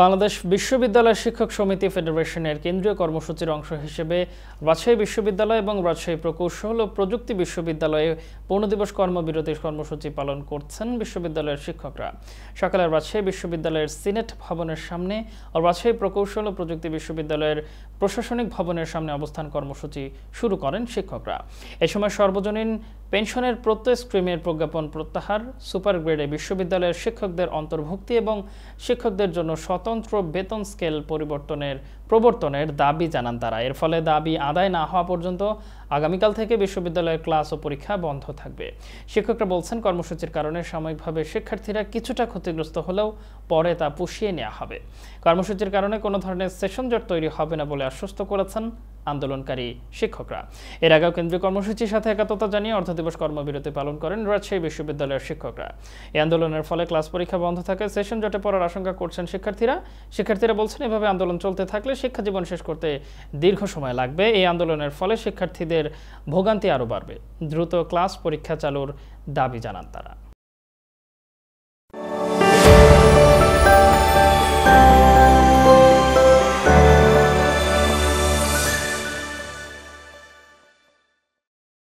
বাংলাদেশ বিশ্ববিদ্যালয় শিক্ষক সমিতি ফেডারেশনের কেন্দ্রীয় কর্মসূচির অংশ হিসেবে রাজশাহী বিশ্ববিদ্যালয় এবং রাজশাহী প্রকৌশল ও প্রযুক্তি বিশ্ববিদ্যালয়ে পূর্ণ দিবস কর্মবিরতি কর্মসূচি পালন করছেন বিশ্ববিদ্যালয়ের শিক্ষকরা সকালে রাজশাহী বিশ্ববিদ্যালয়ের সিনেট ভবনের সামনে ও রাজশাহী প্রকৌশল ও প্রযুক্তি বিশ্ববিদ্যালয়ের প্রশাসনিক ভবনের সামনে অবস্থান কর্মসূচি শুরু করেন শিক্ষকরা এ সময় সর্বজনীন পেনশনের প্রত্যয় স্ক্রিমের প্রজ্ঞাপন প্রত্যাহার সুপার গ্রেডে বিশ্ববিদ্যালয়ের শিক্ষকদের অন্তর্ভুক্তি এবং শিক্ষকদের জন্য স্বতন্ত্র বেতন স্কেল পরিবর্তনের প্রবর্তনের দাবি জানান তারা এর ফলে দাবি আদায় না হওয়া পর্যন্ত আগামীকাল থেকে বিশ্ববিদ্যালয়ের ক্লাস ও পরীক্ষা বন্ধ থাকবে শিক্ষকরা বলছেন কর্মসূচির কারণে সাময়িকভাবে শিক্ষার্থীরা কিছুটা ক্ষতিগ্রস্ত হলেও পরে তা পুষিয়ে নেওয়া হবে কর্মসূচির কারণে কোনো ধরনের সেশন জট তৈরি হবে না বলে আশ্বস্ত করেছেন আন্দোলনকারী শিক্ষকরা এর আগেও কেন্দ্রীয় কর্মসূচির সাথে একাত্মতা জানিয়ে অর্ধ দিবস কর্মবিরতি পালন করেন রাজশাহী বিশ্ববিদ্যালয়ের শিক্ষকরা এই আন্দোলনের ফলে ক্লাস পরীক্ষা বন্ধ থাকে সেশন জটে পড়ার আশঙ্কা করছেন শিক্ষার্থীরা শিক্ষার্থীরা বলছেন এভাবে আন্দোলন চলতে থাকলে শিক্ষা জীবন শেষ করতে দীর্ঘ সময় লাগবে এই আন্দোলনের ফলে শিক্ষার্থীদের ভোগান্তি আরও বাড়বে দ্রুত ক্লাস পরীক্ষা চালুর দাবি জানান তারা